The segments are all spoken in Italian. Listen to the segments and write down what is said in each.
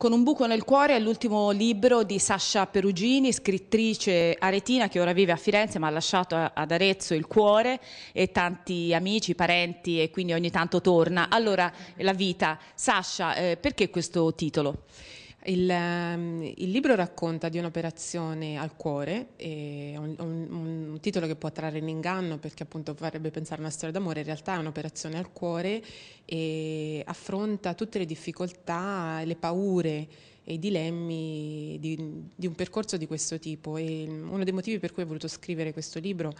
Con un buco nel cuore è l'ultimo libro di Sasha Perugini, scrittrice aretina che ora vive a Firenze ma ha lasciato ad Arezzo il cuore e tanti amici, parenti e quindi ogni tanto torna. Allora, la vita. Sasha, eh, perché questo titolo? Il, ehm, il libro racconta di un'operazione al cuore eh, un titolo che può trarre in inganno perché appunto farebbe pensare a una storia d'amore, in realtà è un'operazione al cuore e affronta tutte le difficoltà, le paure e i dilemmi di, di un percorso di questo tipo. E uno dei motivi per cui ho voluto scrivere questo libro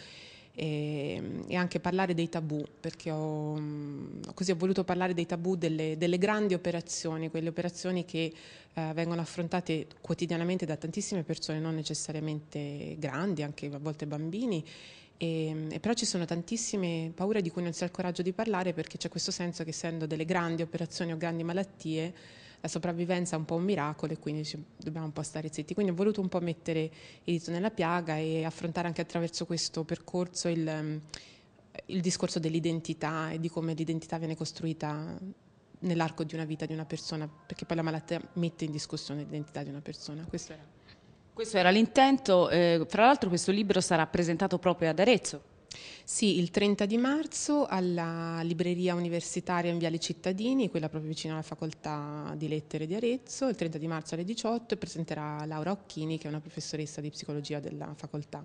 e, ehm, e anche parlare dei tabù, perché mm, ho, così ho voluto parlare dei tabù delle, delle grandi operazioni, quelle operazioni che eh, vengono affrontate quotidianamente da tantissime persone, non necessariamente grandi, anche a volte bambini. E, ehm, e però ci sono tantissime paure di cui non si ha il coraggio di parlare perché c'è questo senso che essendo delle grandi operazioni o grandi malattie la sopravvivenza è un po' un miracolo e quindi dobbiamo un po' stare zitti. Quindi ho voluto un po' mettere il dito nella piaga e affrontare anche attraverso questo percorso il, ehm, il discorso dell'identità e di come l'identità viene costruita nell'arco di una vita di una persona, perché poi la malattia mette in discussione l'identità di una persona. Questo era, questo era l'intento, eh, fra l'altro questo libro sarà presentato proprio ad Arezzo. Sì, il 30 di marzo alla libreria universitaria in Viale Cittadini, quella proprio vicino alla facoltà di lettere di Arezzo, il 30 di marzo alle 18 presenterà Laura Occhini che è una professoressa di psicologia della facoltà.